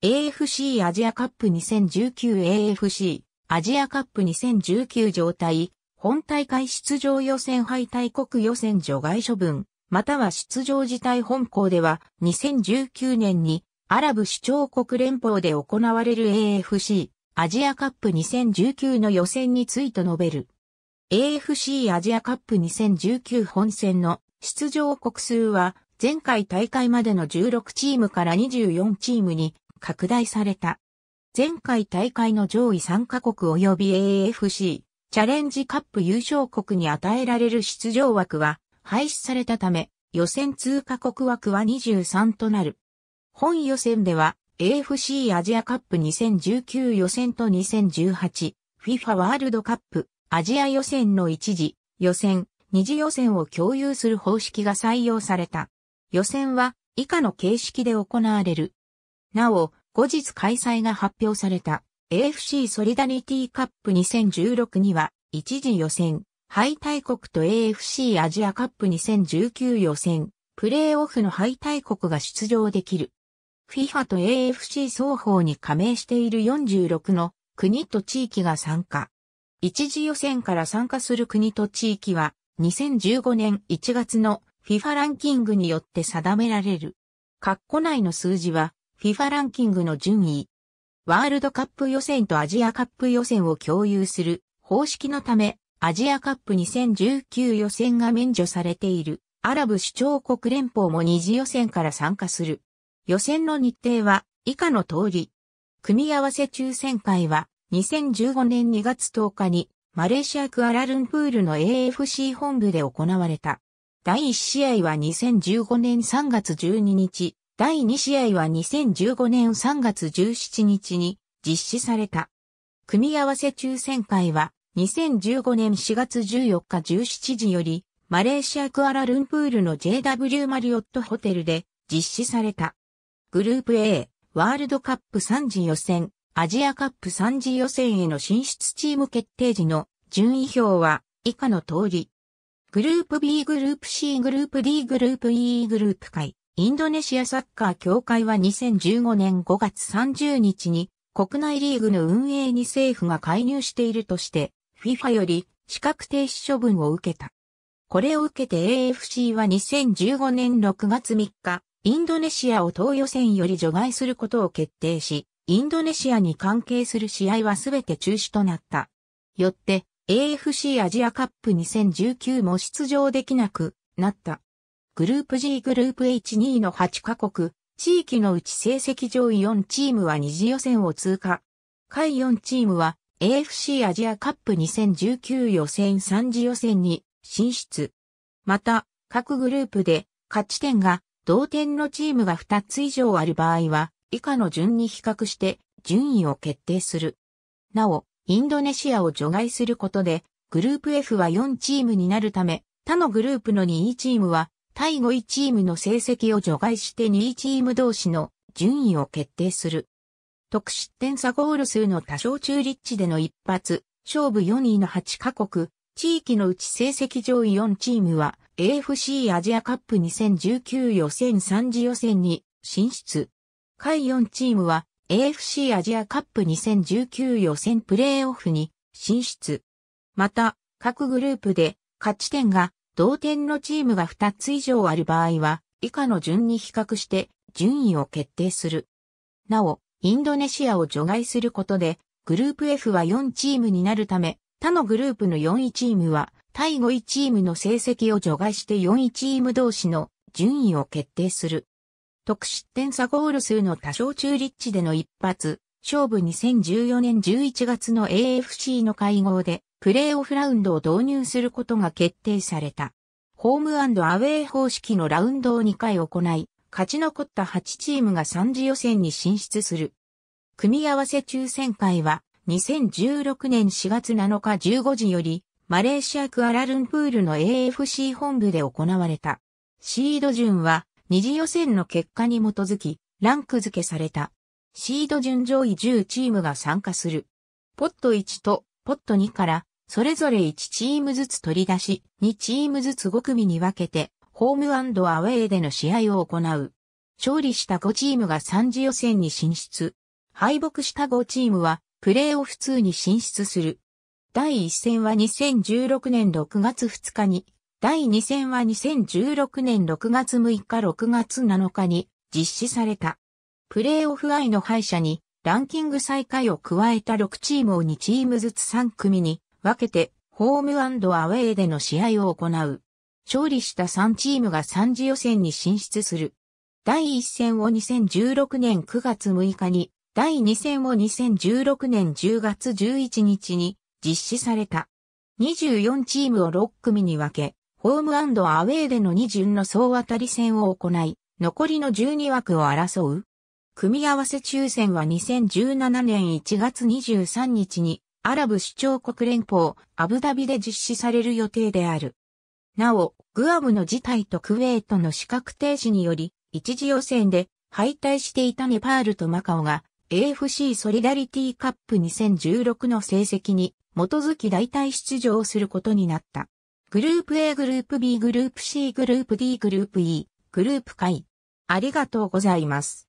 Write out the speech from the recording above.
AFC アジアカップ 2019AFC アジアカップ2019状態、本大会出場予選敗退国予選除外処分、または出場自体本校では2019年にアラブ首長国連邦で行われる AFC アジアカップ2019の予選について述べる。AFC アジアカップ2019本戦の出場国数は前回大会までの16チームから24チームに拡大された。前回大会の上位3カ国及び AFC チャレンジカップ優勝国に与えられる出場枠は廃止されたため予選通過国枠は23となる。本予選では AFC アジアカップ2019予選と 2018FIFA ワールドカップアジア予選の1時予選、2次予選を共有する方式が採用された。予選は以下の形式で行われる。なお、後日開催が発表された AFC ソリダリティカップ2016には、一時予選、敗退国と AFC アジアカップ2019予選、プレーオフの敗退国が出場できる。FIFA と AFC 双方に加盟している46の国と地域が参加。一次予選から参加する国と地域は2015年1月の FIFA ランキングによって定められる。括弧内の数字は FIFA ランキングの順位、ワールドカップ予選とアジアカップ予選を共有する方式のため、アジアカップ2019予選が免除されているアラブ首長国連邦も二次予選から参加する。予選の日程は以下の通り。組み合わせ抽選会は2015年2月10日にマレーシアクアラルンプールの AFC 本部で行われた。第1試合は2015年3月12日、第2試合は2015年3月17日に実施された。組み合わせ抽選会は2015年4月14日17時よりマレーシアクアラルンプールの JW マリオットホテルで実施された。グループ A、ワールドカップ3次予選、アジアカップ3次予選への進出チーム決定時の順位表は以下の通り。グループ B、グループ C、グループ D、グループ E、グループ会。インドネシアサッカー協会は2015年5月30日に国内リーグの運営に政府が介入しているとして FIFA より資格停止処分を受けた。これを受けて AFC は2015年6月3日、インドネシアを東予選より除外することを決定し、インドネシアに関係する試合はすべて中止となった。よって、AFC アジアカップ2019も出場できなくなった。グループ G グループ H2 の8カ国、地域のうち成績上位4チームは二次予選を通過。下位4チームは AFC アジアカップ2019予選3次予選に進出。また、各グループで勝ち点が同点のチームが2つ以上ある場合は、以下の順に比較して順位を決定する。なお、インドネシアを除外することで、グループ F は4チームになるため、他のグループの2位チームは対5位チームの成績を除外して2位チーム同士の順位を決定する。得失点差ゴール数の多少中立地での一発、勝負4位の8カ国、地域のうち成績上位4チームは AFC アジアカップ2019予選3次予選に進出。下位4チームは AFC アジアカップ2019予選プレーオフに進出。また、各グループで勝ち点が同点のチームが2つ以上ある場合は、以下の順に比較して順位を決定する。なお、インドネシアを除外することで、グループ F は4チームになるため、他のグループの4位チームは、対5位チームの成績を除外して4位チーム同士の順位を決定する。得失点差ゴール数の多少中立地での一発、勝負2014年11月の AFC の会合でプレーオフラウンドを導入することが決定された。ホームアウェイ方式のラウンドを2回行い、勝ち残った8チームが3次予選に進出する。組み合わせ抽選会は2016年4月7日15時よりマレーシアクアラルンプールの AFC 本部で行われた。シード順は2次予選の結果に基づきランク付けされた。シード順上位10チームが参加する。ポット1とポット2からそれぞれ1チームずつ取り出し、2チームずつ5組に分けて、ホームアウェイでの試合を行う。勝利した5チームが3次予選に進出。敗北した5チームは、プレーオフ2に進出する。第1戦は2016年6月2日に、第2戦は2016年6月6日6月7日に実施された。プレーオフ愛の敗者にランキング最下位を加えた6チームを2チームずつ3組に分けて、ホームアウェーでの試合を行う。勝利した3チームが3次予選に進出する。第1戦を2016年9月6日に、第2戦を2016年10月11日に実施された。24チームを6組に分け、ホームアウェーでの2巡の総当たり戦を行い、残りの12枠を争う。組み合わせ抽選は2017年1月23日にアラブ首長国連邦アブダビで実施される予定である。なお、グアムの事態とクウェートの資格停止により、一時予選で敗退していたネパールとマカオが AFC ソリダリティカップ2016の成績に基づき代替出場することになった。グループ A グループ B グループ C グループ D グループ E グループ会。ありがとうございます。